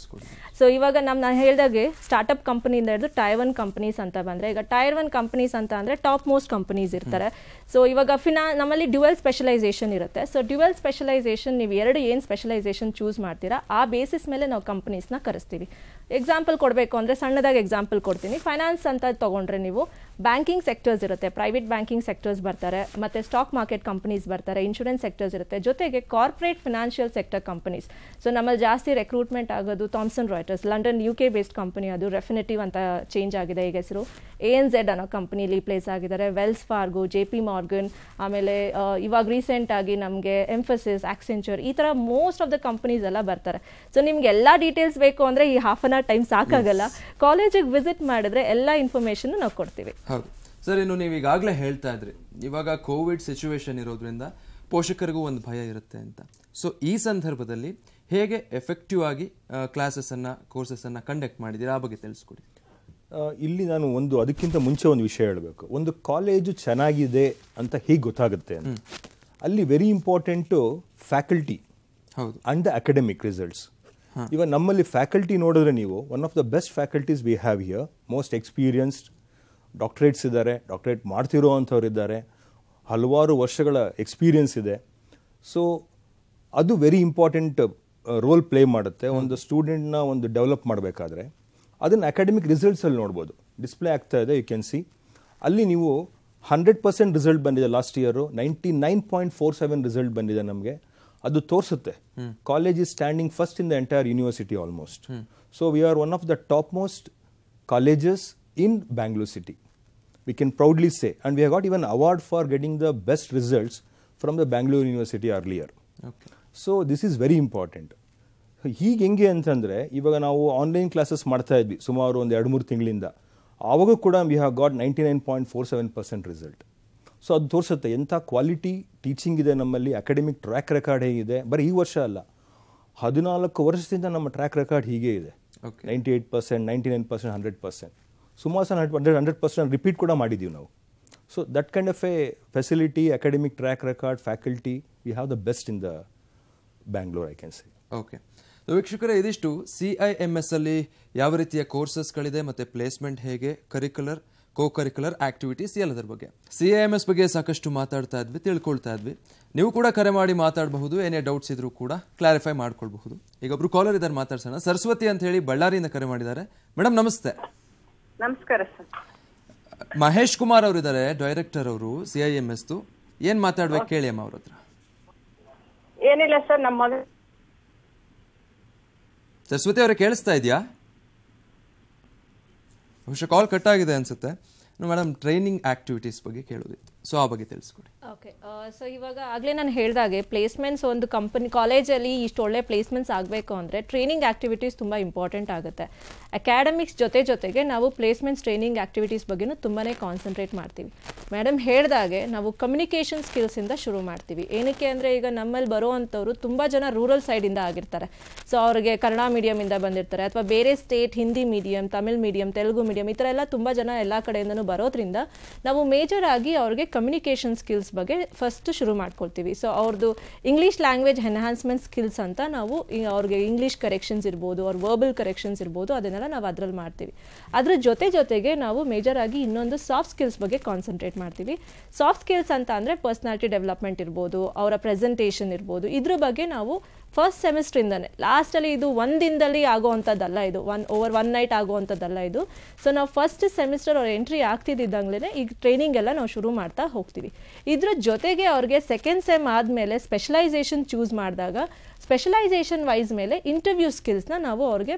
ಸೊ ಇವಾಗ ನಮ್ ನಾನು ಹೇಳಿದಾಗೆ ಸ್ಟಾರ್ಟ್ಅಪ್ ಕಂಪನಿಯಿಂದ ಹಿಡಿದು ಟೈರ್ ಒನ್ ಕಂಪನೀಸ್ ಅಂತ ಬಂದ್ರೆ ಈಗ ಟೈರ್ ಒನ್ ಕಂಪನೀಸ್ ಅಂತ ಅಂದ್ರೆ ಟಾಪ್ ಮೋಸ್ಟ್ ಕಂಪನೀಸ್ ಇರ್ತಾರೆ ಸೊ ಇವಾಗ ಫಿನಾ ನಮ್ಮಲ್ಲಿ ಡ್ಯುವೆಲ್ ಸ್ಪೆಷಲೈಸ್ ಸ್ಪೆಷಲೈಸೇಷನ್ ಇರುತ್ತೆ ಸೊ ಡ್ಯುವೆಲ್ ಸ್ಪೆಷಲೈಸೇಷನ್ ನೀವು ಎರಡು ಏನು ಸ್ಪೆಷಲೈಸೇಷನ್ ಚೂಸ್ ಮಾಡ್ತೀರಾ ಆ ಬೇಸಿಸ್ ಮೇಲೆ ನಾವು ಕಂಪ್ನೀಸ್ನ ಕರೆಸ್ತೀವಿ ಎಕ್ಸಾಂಪಲ್ ಕೊಡಬೇಕು ಅಂದರೆ ಸಣ್ಣದಾಗಿ ಎಕ್ಸಾಂಪಲ್ ಕೊಡ್ತೀನಿ ಫೈನಾನ್ಸ್ ಅಂತ ತೊಗೊಂಡ್ರೆ ನೀವು ಬ್ಯಾಂಕಿಂಗ್ ಸೆಕ್ಟರ್ಸ್ ಇರುತ್ತೆ ಪ್ರೈವೇಟ್ ಬ್ಯಾಂಕಿಂಗ್ ಸೆಕ್ಟರ್ಸ್ ಬರ್ತಾರೆ ಮತ್ತು ಸ್ಟಾಕ್ ಮಾರ್ಕೆಟ್ ಕಂಪನೀಸ್ ಬರ್ತಾರೆ ಇನ್ಶೂರೆನ್ಸ್ ಸೆಕ್ಟರ್ಸ್ ಇರುತ್ತೆ ಜೊತೆಗೆ corporate financial sector companies so ನಮ್ಮಲ್ಲಿ ಜಾಸ್ತಿ ರೆಕ್ರೂಟ್ಮೆಂಟ್ ಆಗೋದು Thomson Reuters London U K based company ಅದು ರೆಫಿನೆಟಿವ್ ಅಂತ ಚೇಂಜ್ ಆಗಿದೆ ಈಗ ಹೆಸರು ಎ ಎನ್ ಝೆಡ್ ಅನ್ನೋ ಕಂಪನಿಲಿ ಪ್ಲೇಸ್ ಆಗಿದ್ದಾರೆ Wells Fargo J P Morgan ಆಮೇಲೆ ಇವಾಗ ಆಗಿ ನಮಗೆ ಎಂಫಸಿಸ್ ಆಕ್ಸೆಂಚರ್ ಈ ಥರ ಮೋಸ್ಟ್ ಆಫ್ ದ ಕಂಪ್ನೀಸ್ ಎಲ್ಲ ಬರ್ತಾರೆ ಸೊ ನಿಮ್ಗೆ ಎಲ್ಲ ಡೀಟೇಲ್ಸ್ ಬೇಕು ಅಂದರೆ ಈ ಹಾಫ್ ಆನ್ ಅವರ್ ಟೈಮ್ ಸಾಕಾಗಲ್ಲ ಕಾಲೇಜಿಗೆ ವಿಸಿಟ್ ಮಾಡಿದ್ರೆ ಎಲ್ಲ ಇನ್ಫಾರ್ಮೇಶನ್ ನಾವು ಕೊಡ್ತೀವಿ ಹೌದು ಸರ್ ಇನ್ನು ನೀವು ಈಗಾಗಲೇ ಹೇಳ್ತಾ ಇದ್ರಿ ಇವಾಗ ಕೋವಿಡ್ ಸಿಚುವೇಶನ್ ಇರೋದ್ರಿಂದ ಪೋಷಕರಿಗೂ ಒಂದು ಭಯ ಇರುತ್ತೆ ಅಂತ ಸೊ ಈ ಸಂದರ್ಭದಲ್ಲಿ ಹೇಗೆ ಎಫೆಕ್ಟಿವ್ ಆಗಿ ಕ್ಲಾಸಸನ್ನು ಕೋರ್ಸಸನ್ನು ಕಂಡಕ್ಟ್ ಮಾಡಿದ್ದೀರಾ ಆ ಬಗ್ಗೆ ತಿಳಿಸ್ಕೊಡಿ ಇಲ್ಲಿ ನಾನು ಒಂದು ಅದಕ್ಕಿಂತ ಮುಂಚೆ ಒಂದು ವಿಷಯ ಹೇಳಬೇಕು ಒಂದು ಕಾಲೇಜು ಚೆನ್ನಾಗಿದೆ ಅಂತ ಹೀಗೆ ಗೊತ್ತಾಗುತ್ತೆ ಅಲ್ಲಿ ವೆರಿ ಇಂಪಾರ್ಟೆಂಟು ಫ್ಯಾಕಲ್ಟಿ ಹೌದು ಆ್ಯಂಡ್ ದ ಅಕಾಡೆಮಿಕ್ ರಿಸಲ್ಟ್ಸ್ ಇವಾಗ ನಮ್ಮಲ್ಲಿ ಫ್ಯಾಕಲ್ಟಿ ನೋಡಿದ್ರೆ ನೀವು one of the best faculties we have here most experienced doctorates ಇದ್ದಾರೆ ಡಾಕ್ಟ್ರೇಟ್ ಮಾಡ್ತಿರೋ ಅಂಥವ್ರು ಇದ್ದಾರೆ ಹಲವಾರು ವರ್ಷಗಳ ಎಕ್ಸ್ಪೀರಿಯನ್ಸ್ ಇದೆ ಸೊ ಅದು ವೆರಿ ಇಂಪಾರ್ಟೆಂಟ್ ರೋಲ್ ಪ್ಲೇ ಮಾಡುತ್ತೆ ಒಂದು ಸ್ಟೂಡೆಂಟ್ನ ಒಂದು ಡೆವಲಪ್ ಮಾಡಬೇಕಾದ್ರೆ ಅದನ್ನು ಅಕಾಡೆಮಿಕ್ ರಿಸಲ್ಟ್ಸಲ್ಲಿ ನೋಡ್ಬೋದು ಡಿಸ್ಪ್ಲೇ ಆಗ್ತಾ ಇದೆ ಯು ಕ್ಯಾನ್ ಸಿ ಅಲ್ಲಿ ನೀವು ಹಂಡ್ರೆಡ್ ಪರ್ಸೆಂಟ್ ರಿಸಲ್ಟ್ ಬಂದಿದೆ last year ninety nine point four seven result ಬಂದಿದೆ ನಮಗೆ ಅದು ತೋರಿಸುತ್ತೆ college is standing first in the entire university almost so we are one of the top most colleges in Bangalore city we can proudly say and we have got even award for getting the best results from the Bangalore university earlier so this is very important ಹೀಗೆ ಹೆಂಗೆ ಅಂತಂದರೆ ಇವಾಗ ನಾವು online classes ಮಾಡ್ತಾ ಇದ್ವಿ ಸುಮಾರು ಒಂದು ಎರಡು ಮೂರು ತಿಂಗಳಿಂದ ಆವಾಗೂ ಕೂಡ we have got ninety nine point four seven percent result so ಅದು ತೋರಿಸುತ್ತೆ ಎಂಥ ಕ್ವಾಲಿಟಿ ಟೀಚಿಂಗ್ ಇದೆ ನಮ್ಮಲ್ಲಿ ಅಕಾಡೆಮಿಕ್ ಟ್ರ್ಯಾಕ್ ರೆಕಾರ್ಡ್ ಹೇಗಿದೆ ಬರೀ ಈ ವರ್ಷ ಅಲ್ಲ ಹದಿನಾಲ್ಕು ವರ್ಷದಿಂದ ನಮ್ಮ ಟ್ರ್ಯಾಕ್ ರೆಕಾರ್ಡ್ ಹೀಗೆ ಇದೆ ninety eight percent ninety nine percent hundred percent ಸುಮಾರು ಸಹ ಹಂಡ್ರೆಡ್ ಹಂಡ್ರೆಡ್ ಪರ್ಸೆಂಟ್ ರಿಪೀಟ್ ಕೂಡ ಮಾಡಿದ್ದೀವಿ ನಾವು so that kind of a facility academic track record faculty we have the best in the Bangalore I can say okay ವೀಕ್ಷಕರೇ ಇದಿಷ್ಟು C ಅಲ್ಲಿ ಯಾವ ರೀತಿಯ ಕೋರ್ಸಸ್ಗಳಿದೆ ಮತ್ತೆ ಪ್ಲೇಸ್ಮೆಂಟ್ ಹೇಗೆ ಕರಿಕ್ಯುಲರ್ ಕೋ ಕರಿಕ್ಯುಲರ್ ಆಕ್ಟಿವಿಟೀಸ್ ಎಲ್ಲದರ ಬಗ್ಗೆ ಸಿ ಐ ಎಸ್ ಬಗ್ಗೆ ಸಾಕಷ್ಟು ಮಾತಾಡ್ತಾ ಇದ್ವಿ ತಿಳ್ಕೊಳ್ತಾ ಇದ್ವಿ ನೀವು ಕೂಡ ಕರೆ ಮಾಡಿ ಮಾತಾಡಬಹುದು ಏನೇ ಡೌಟ್ಸ್ ಇದ್ರೂ ಕೂಡ ಕ್ಲಾರಿಫೈ ಮಾಡ್ಕೊಳ್ಬಹುದು ಈಗ ಒಬ್ರು ಕಾಲರ್ ಇದ್ದಾರೆ ಮಾತಾಡ್ಸೋಣ ಸರಸ್ವತಿ ಅಂತ ಹೇಳಿ ಬಳ್ಳಾರಿಯಿಂದ ಕರೆ ಮಾಡಿದ್ದಾರೆ ಮೇಡಮ್ ನಮಸ್ತೆ ನಮಸ್ಕಾರ ಮಹೇಶ್ ಕುಮಾರ್ ಅವರು ಇದ್ದಾರೆ ಡೈರೆಕ್ಟರ್ ಅವರು ಸಿ ಐ ಎಮ್ ಎಸ್ ಏನ್ ಮಾತಾಡ್ಬೇಕು ಕೇಳಿ ಅಮ್ಮ ಅವ್ರ ಹತ್ರ ಏನಿಲ್ಲ ಸರ್ ನಮ್ಮ ಸರಸ್ವತಿ ಅವರೇ ಕೇಳಿಸ್ತಾ ಇದೆಯಾ ಬಹುಶಃ ಕಾಲ್ ಕಟ್ ಆಗಿದೆ ಅನಿಸುತ್ತೆ ಮೇಡಮ್ ಟ್ರೈನಿಂಗ್ ಆ್ಯಕ್ಟಿವಿಟೀಸ್ ಬಗ್ಗೆ ಕೇಳೋದಿತ್ತು ಸೊ ಆ ಬಗ್ಗೆ ತಿಳಿಸ್ಕೊಡಿ ಓಕೆ ಸೊ ಇವಾಗ ಆಗಲೇ ನಾನು ಹೇಳಿದಾಗೆ ಪ್ಲೇಸ್ಮೆಂಟ್ಸ್ ಒಂದು ಕಂಪನಿ ಕಾಲೇಜಲ್ಲಿ ಇಷ್ಟು ಒಳ್ಳೆ ಪ್ಲೇಸ್ಮೆಂಟ್ಸ್ ಆಗಬೇಕು ಅಂದರೆ ಟ್ರೈನಿಂಗ್ ಆ್ಯಕ್ಟಿವಿಟೀಸ್ ತುಂಬ ಇಂಪಾರ್ಟೆಂಟ್ ಆಗುತ್ತೆ ಅಕಾಡೆಮಿಕ್ಸ್ ಜೊತೆ ಜೊತೆಗೆ ನಾವು ಪ್ಲೇಸ್ಮೆಂಟ್ಸ್ ಟ್ರೈನಿಂಗ್ ಆ್ಯಕ್ಟಿವಿಟೀಸ್ ಬಗ್ಗೆನೂ ತುಂಬಾ ಕಾನ್ಸಂಟ್ರೇಟ್ ಮಾಡ್ತೀವಿ ಮೇಡಮ್ ಹೇಳಿದಾಗೆ ನಾವು ಕಮ್ಯುನಿಕೇಷನ್ ಸ್ಕಿಲ್ಸಿಂದ ಶುರು ಮಾಡ್ತೀವಿ ಏನಕ್ಕೆ ಅಂದರೆ ಈಗ ನಮ್ಮಲ್ಲಿ ಬರುವಂಥವ್ರು ತುಂಬ ಜನ ರೂರಲ್ ಸೈಡಿಂದ ಆಗಿರ್ತಾರೆ ಸೊ ಅವ್ರಿಗೆ ಕನ್ನಡ ಮೀಡಿಯಮಿಂದ ಬಂದಿರ್ತಾರೆ ಅಥವಾ ಬೇರೆ state Hindi medium Tamil medium Telugu medium ಈ ಥರ ಎಲ್ಲ ತುಂಬ ಜನ ಎಲ್ಲ ಕಡೆಯಿಂದನೂ ಬರೋದ್ರಿಂದ ನಾವು ಮೇಜರ್ ಆಗಿ ಅವ್ರಿಗೆ ಕಮ್ಯುನಿಕೇಷನ್ ಸ್ಕಿಲ್ಸ್ ಬಗ್ಗೆ ಫಸ್ಟ್ ಶುರು ಮಾಡ್ಕೊಳ್ತೀವಿ ಸೊ ಅವ್ರದ್ದು ಇಂಗ್ಲೀಷ್ ಲ್ಯಾಂಗ್ವೇಜ್ ಎನ್ಹಾನ್ಸ್ಮೆಂಟ್ ಸ್ಕಿಲ್ಸ್ ಅಂತ ನಾವು ಅವ್ರಿಗೆ ಇಂಗ್ಲೀಷ್ ಕರೆಕ್ಷನ್ಸ್ ಇರ್ಬೋದು ಅವ್ರ ವರ್ಬಲ್ ಕರೆಕ್ಷನ್ಸ್ ಇರ್ಬೋದು ಅದನ್ನೆಲ್ಲ ನಾವು ಅದರಲ್ಲಿ ಮಾಡ್ತೀವಿ ಅದರ ಜೊತೆ ಜೊತೆಗೆ ನಾವು ಮೇಜರ್ ಆಗಿ ಇನ್ನೊಂದು ಸಾಫ್ಟ್ ಸ್ಕಿಲ್ಸ್ ಬಗ್ಗೆ ಕಾನ್ಸಂಟ್ರೇಟ್ ಮಾಡ್ತೀವಿ ಸಾಫ್ಟ್ ಸ್ಕಿಲ್ಸ್ ಅಂತ ಅಂದರೆ ಪರ್ಸ್ನಾಲಿಟಿ ಡೆವಲಪ್ಮೆಂಟ್ ಇರ್ಬೋದು ಅವರ ಪ್ರೆಸೆಂಟೇಷನ್ ಇರ್ಬೋದು ಇದ್ರ ಬಗ್ಗೆ ನಾವು ಫಸ್ಟ್ ಸೆಮಿಸ್ಟ್ರಿಂದನೇ ಲಾಸ್ಟಲ್ಲಿ ಇದು ಒಂದು ದಿನದಲ್ಲಿ ಆಗೋವಂಥದ್ದಲ್ಲ ಇದು ಒನ್ ಓವರ್ ಒನ್ ನೈಟ್ ಆಗುವಂಥದ್ದಲ್ಲ ಇದು ಸೊ ನಾವು ಫಸ್ಟ್ ಸೆಮಿಸ್ಟರ್ ಅವ್ರು ಎಂಟ್ರಿ ಆಗ್ತಿದ್ದಿದ್ದಂಗ್ಲೇ ಈಗ ಟ್ರೈನಿಂಗ್ ಎಲ್ಲ ನಾವು ಶುರು ಮಾಡ್ತಾ ಹೋಗ್ತೀವಿ ಇದ್ರ ಜೊತೆಗೆ ಅವ್ರಿಗೆ ಸೆಕೆಂಡ್ ಸೆಮ್ ಆದಮೇಲೆ ಸ್ಪೆಷಲೈಸೇಷನ್ ಚೂಸ್ ಮಾಡಿದಾಗ ಸ್ಪೆಷಲೈಸೇಷನ್ ವೈಸ್ ಮೇಲೆ ಇಂಟರ್ವ್ಯೂ ಸ್ಕಿಲ್ಸ್ನ ನಾವು ಅವ್ರಿಗೆ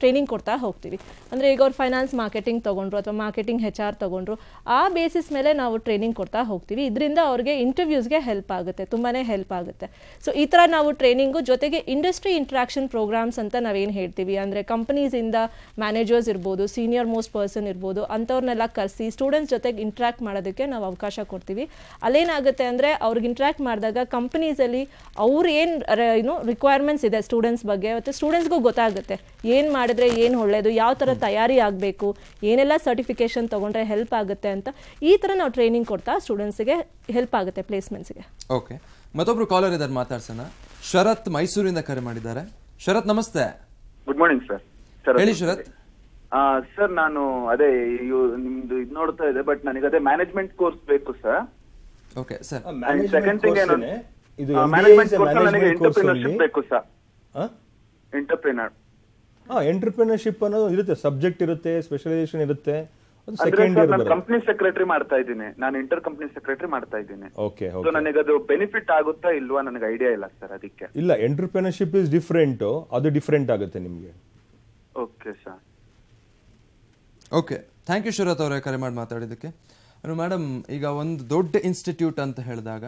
ಟ್ರೈನಿಂಗ್ ಕೊಡ್ತಾ ಹೋಗ್ತೀವಿ ಅಂದರೆ ಈಗ ಅವ್ರು ಫೈನಾನ್ಸ್ ಮಾರ್ಕೆಟಿಂಗ್ ತೊಗೊಂಡ್ರು ಅಥವಾ ಮಾರ್ಕೆಟಿಂಗ್ ಹೆಚ್ ಆರ್ ತೊಗೊಂಡ್ರು ಆ ಬೇಸಿಸ್ ಮೇಲೆ ನಾವು ಟ್ರೈನಿಂಗ್ ಕೊಡ್ತಾ ಹೋಗ್ತೀವಿ ಇದರಿಂದ ಅವ್ರಿಗೆ ಇಂಟರ್ವ್ಯೂಸ್ಗೆ ಹೆಲ್ಪ್ ಆಗುತ್ತೆ ತುಂಬಾ ಹೆಲ್ಪ್ ಆಗುತ್ತೆ ಸೊ ಈ ಥರ ನಾವು ಟ್ರೈನಿಂಗು ಜೊತೆಗೆ ಇಂಡಸ್ಟ್ರಿ ಇಂಟ್ರಾಕ್ಷನ್ ಪ್ರೋಗ್ರಾಮ್ಸ್ ಅಂತ ನಾವೇನು ಹೇಳ್ತೀವಿ ಅಂದರೆ ಕಂಪ್ನೀಸಿಂದ ಮ್ಯಾನೇಜರ್ಸ್ ಇರ್ಬೋದು ಸೀನಿಯರ್ ಮೋಸ್ಟ್ ಪರ್ಸನ್ ಇರ್ಬೋದು ಅಂಥವ್ರನ್ನೆಲ್ಲ ಕರೆಸಿ ಸ್ಟೂಡೆಂಟ್ಸ್ ಜೊತೆಗೆ ಇಂಟ್ರ್ಯಾಕ್ಟ್ ಮಾಡೋದಕ್ಕೆ ನಾವು ಅವಕಾಶ ಕೊಡ್ತೀವಿ ಅಲ್ಲೇನಾಗುತ್ತೆ ಅಂದರೆ ಅವ್ರಿಗೆ ಇಂಟ್ರ್ಯಾಕ್ಟ್ ಮಾಡಿದಾಗ ಕಂಪ್ನೀಸಲ್ಲಿ ಅವ್ರು ಏನು ಏನು ರಿಕ್ವೈರ್ಮೆಂಟ್ಸ್ ಇದೆ ಸ್ಟೂಡೆಂಟ್ಸ್ ಬಗ್ಗೆ ಮತ್ತು ಸ್ಟೂಡೆಂಟ್ಸ್ಗೂ ಗೊತ್ತಾಗುತ್ತೆ ಏನು ಮಾಡಿದ್ರೆ ಏನು ಒಳ್ಳೆಯದು ಯಾವ ಥರ ತಯಾರಿ ಆಗಬೇಕು ಏನೆಲ್ಲ ಸರ್ಟಿಫಿಕೇಷನ್ ತೊಗೊಂಡ್ರೆ ಹೆಲ್ಪ್ ಆಗುತ್ತೆ ಅಂತ ಈ ಥರ ನಾವು ಟ್ರೈನಿಂಗ್ ಕೊಡ್ತಾ ಸ್ಟೂಡೆಂಟ್ಸ್ಗೆ ಹೆಲ್ಪ್ ಆಗುತ್ತೆ ಪ್ಲೇಸ್ಮೆಂಟ್ಸ್ಗೆ ಓಕೆ ಮತ್ತೊಬ್ರು ಕಾಲರ್ ಇದ್ದಾರೆ ಮಾತಾಡ್ಸೋಣ ಶರತ್ ಮೈಸೂರಿಂದ ಕರೆ ಮಾಡಿದ್ದಾರೆ ಶರತ್ ನಮಸ್ತೆ ಗುಡ್ ಮಾರ್ನಿಂಗ್ ಸರ್ ಹೇಳಿ ಶರತ್ ಸರ್ ನಾನು ಅದೇ ನಿಮ್ದು ಇದು ನೋಡ್ತಾ ಇದೆ ಬಟ್ ನನಗೆ ಅದೇ ಮ್ಯಾನೇಜ್ಮೆಂಟ್ ಕೋರ್ಸ್ ಬೇಕು sir okay sir second thing ಏನು ಇದು ಮ್ಯಾನೇಜ್ಮೆಂಟ್ ಬೇಕು ಸರ್ ಎಂಟರ್ಪ್ರಿನರ್ಶಿಪ್ ಅನ್ನೋದು ಇರುತ್ತೆ ಸಬ್ಜೆಕ್ಟ್ ಇರುತ್ತೆ ಸ್ಪೆಷಲೈಸೇಷನ್ ಇರುತ್ತೆ ಕಂಪನಿ ಸೆಕ್ರೆಟರಿ ಮಾಡ್ತಾ ಇದ್ದೀನಿ ನಾನು ಇಂಟರ್ ಕಂಪನಿ ಸೆಕ್ರೆಟರಿ ಮಾಡ್ತಾ ಇದ್ದೀನಿ ಸೊ ನನಗೆ ಅದು ಬೆನಿಫಿಟ್ ಆಗುತ್ತಾ ಇಲ್ವಾ ನನಗೆ ಐಡಿಯಾ ಇಲ್ಲ ಸರ್ ಅದಕ್ಕೆ ಇಲ್ಲ ಎಂಟರ್ಪ್ರಿನರ್ಶಿಪ್ ಇಸ್ ಡಿಫ್ರೆಂಟ್ ಅದು ಡಿಫ್ರೆಂಟ್ ಆಗುತ್ತೆ ನಿಮಗೆ okay sir okay thank you Sharath ಅವರೇ ಕರೆ ಮಾಡಿ ಮಾತಾಡಿದ್ದಕ್ಕೆ ಮೇಡಮ್ ಈಗ ಒಂದು ದೊಡ್ಡ ಇನ್ಸ್ಟಿಟ್ಯೂಟ್ ಅಂತ ಹೇಳಿದಾಗ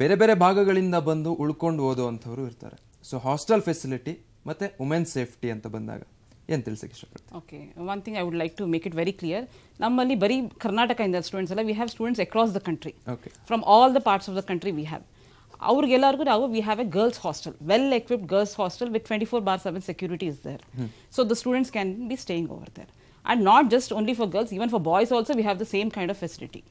ಬೇರೆ ಬೇರೆ ಭಾಗಗಳಿಂದ ಬಂದು ಉಳ್ಕೊಂಡು ಓದುವಂಥವ್ರು ಇರ್ತಾರೆ ಸೊ ಹಾಸ್ಟೆಲ್ ಫೆಸಿಲಿಟಿ ಮತ್ತೆ ವುಮೆನ್ ಸೇಫ್ಟಿ ಅಂತ ಬಂದಾಗ ಏನು ತಿಳಿಸೋಕೆ ಇಷ್ಟಪಡ್ತೀನಿ okay one thing I would like to make it very clear ನಮ್ಮಲ್ಲಿ ಬರೀ ಕರ್ನಾಟಕದಿಂದ ಸ್ಟೂಡೆಂಟ್ಸ್ ಎಲ್ಲ we have students across the country okay from all the parts of the country we have ಅವ್ರಿಗೆಲ್ಲರಿಗೂ ನಾವು we have a girls hostel well equipped girls hostel with twenty four bar seven security is there so the students can be staying over there and not just only for girls even for boys also we have the same kind of facility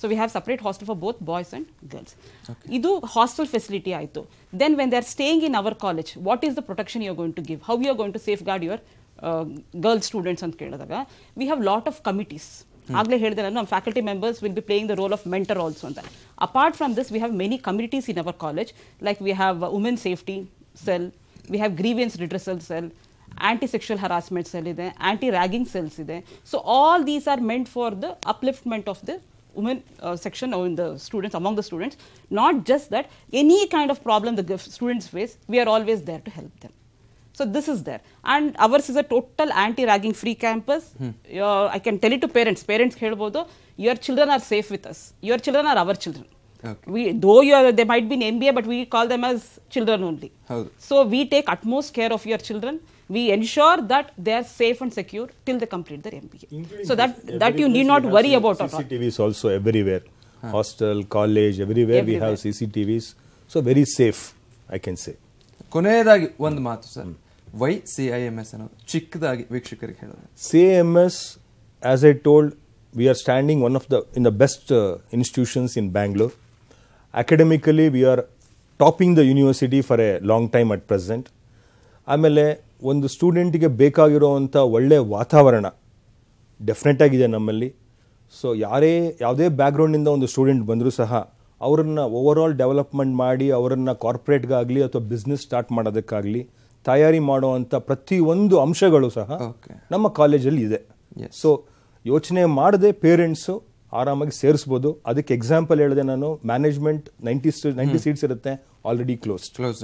So we have separate hostel for both boys and girls. Okay. hostel facility aito. Then when they are staying in our college, what is the protection you are going to give? How you are going to safeguard your uh, girl students and kedadaga? We have lot of committees. Hmm. faculty members will be playing the role of mentor also on that. Apart from this, we have many committees in our college, like we have women safety cell, we have grievance redressal cell, anti-sexual harassment cell, anti-ragging cells. So all these are meant for the upliftment of the women uh, section or in the students, among the students, not just that any kind of problem the students face, we are always there to help them. So this is there. And ours is a total anti-ragging free campus. Hmm. I can tell it to parents. Parents ಹೇಳ್ಬೋದು your children are safe with us. Your children are our children. Okay. We, though you are, they might be in MBA, but we call them as children only. How? So we take utmost care of your children we ensure that they are safe and secure till they complete their MBA. Including so that that you need not worry about CCTVs at all. also everywhere, huh. hostel, college, everywhere, everywhere we have CCTVs. So very safe, I can say. ಕೊನೆಯದಾಗಿ ಒಂದು ಮಾತು sir Y C I M S ಅನ್ನೋದು ಚಿಕ್ಕದಾಗಿ ವೀಕ್ಷಕರಿಗೆ ಹೇಳಿದ್ರೆ C M S as I told we are standing one of the in the best institutions in Bangalore academically we are topping the university for a long time at present ಆಮೇಲೆ ಒಂದು ಸ್ಟೂಡೆಂಟಿಗೆ ಬೇಕಾಗಿರೋವಂಥ ಒಳ್ಳೆಯ ವಾತಾವರಣ definite ನಮ್ಮಲ್ಲಿ so ಯಾರೇ ಯಾವುದೇ ಬ್ಯಾಕ್ಗ್ರೌಂಡಿಂದ ಒಂದು student ಬಂದರೂ ಸಹ ಅವರನ್ನು ಆಲ್ ಡೆವಲಪ್ಮೆಂಟ್ ಮಾಡಿ ಅವರನ್ನು ಕಾರ್ಪೊರೇಟ್ಗಾಗಲಿ ಅಥವಾ ಬಿಸ್ನೆಸ್ ಸ್ಟಾರ್ಟ್ ಮಾಡೋದಕ್ಕಾಗಲಿ ತಯಾರಿ ಮಾಡುವಂಥ ಪ್ರತಿಯೊಂದು ಅಂಶಗಳು ಸಹ ನಮ್ಮ ಕಾಲೇಜಲ್ಲಿ ಇದೆ ಸೊ ಯೋಚನೆ ಮಾಡದೆ ಪೇರೆಂಟ್ಸು ಆರಾಮಾಗಿ ಸೇರಿಸ್ಬೋದು ಅದಕ್ಕೆ ಎಕ್ಸಾಂಪಲ್ ಹೇಳಿದೆ ನಾನು ಮ್ಯಾನೇಜ್ಮೆಂಟ್ ನೈಂಟಿ ನೈಂಟಿ ಸೀಟ್ಸ್ ಇರುತ್ತೆ only P G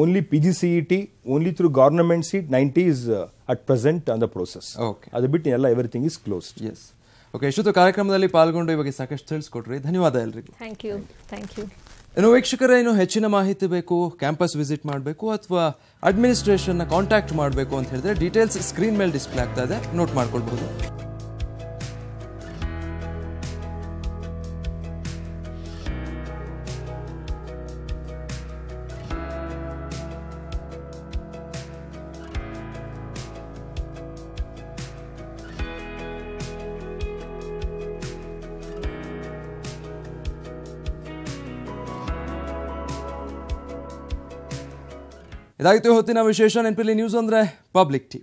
Only PGCET, only through government seat, 90 is uh, at present on the process okay ಅದು ಬಿಟ್ಟು ಎಲ್ಲ everything is closed yes okay ಇಷ್ಟೊತ್ತು ಕಾರ್ಯಕ್ರಮದಲ್ಲಿ ಪಾಲ್ಗೊಂಡು ಇವಾಗ ಸಾಕಷ್ಟು ತಿಳಿಸ್ಕೊಟ್ರಿ ಧನ್ಯವಾದ ಎಲ್ರಿಗೂ ಥ್ಯಾಂಕ್ ಯು ಥ್ಯಾಂಕ್ ಯು ಇನ್ನು ಹೆಚ್ಚಿನ ಮಾಹಿತಿ ಬೇಕು ಕ್ಯಾಂಪಸ್ ವಿಸಿಟ್ ಮಾಡಬೇಕು ಅಥವಾ ಅಡ್ಮಿನಿಸ್ಟ್ರೇಷನ್ನ ಕಾಂಟ್ಯಾಕ್ಟ್ ಮಾಡಬೇಕು ಅಂತ ಹೇಳಿದ್ರೆ ಡೀಟೇಲ್ಸ್ ಸ್ಕ್ರೀನ್ ಮೇಲೆ ಡಿಸ್ಪ್ಲೇ ಆಗ್ತಾ ಇದೆ ನೋಟ್ ಮಾಡ್ಕೊಳ್ಬಹುದು లైతే హోతిన విశేషం ఎన్పిలి న్యూస్ ఆందరే పబ్లిక్టీ